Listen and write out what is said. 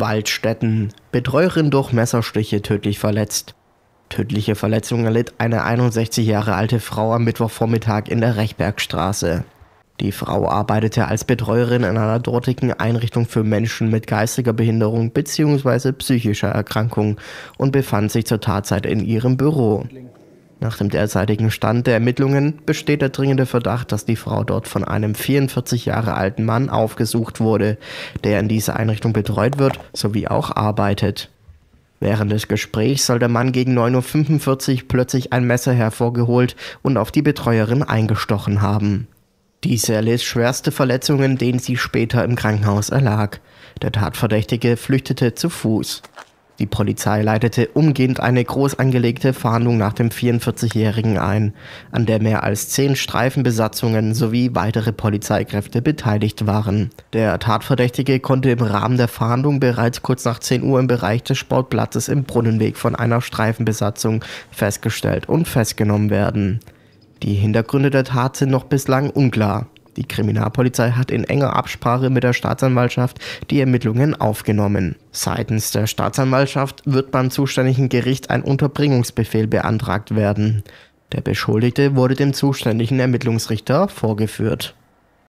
Waldstätten, Betreuerin durch Messerstiche tödlich verletzt. Tödliche Verletzungen erlitt eine 61 Jahre alte Frau am Mittwochvormittag in der Rechbergstraße. Die Frau arbeitete als Betreuerin in einer dortigen Einrichtung für Menschen mit geistiger Behinderung bzw. psychischer Erkrankung und befand sich zur Tatzeit in ihrem Büro. Nach dem derzeitigen Stand der Ermittlungen besteht der dringende Verdacht, dass die Frau dort von einem 44 Jahre alten Mann aufgesucht wurde, der in dieser Einrichtung betreut wird sowie auch arbeitet. Während des Gesprächs soll der Mann gegen 9.45 Uhr plötzlich ein Messer hervorgeholt und auf die Betreuerin eingestochen haben. Diese erlitt schwerste Verletzungen, denen sie später im Krankenhaus erlag. Der Tatverdächtige flüchtete zu Fuß. Die Polizei leitete umgehend eine groß angelegte Fahndung nach dem 44-Jährigen ein, an der mehr als zehn Streifenbesatzungen sowie weitere Polizeikräfte beteiligt waren. Der Tatverdächtige konnte im Rahmen der Fahndung bereits kurz nach 10 Uhr im Bereich des Sportplatzes im Brunnenweg von einer Streifenbesatzung festgestellt und festgenommen werden. Die Hintergründe der Tat sind noch bislang unklar. Die Kriminalpolizei hat in enger Absprache mit der Staatsanwaltschaft die Ermittlungen aufgenommen. Seitens der Staatsanwaltschaft wird beim zuständigen Gericht ein Unterbringungsbefehl beantragt werden. Der Beschuldigte wurde dem zuständigen Ermittlungsrichter vorgeführt.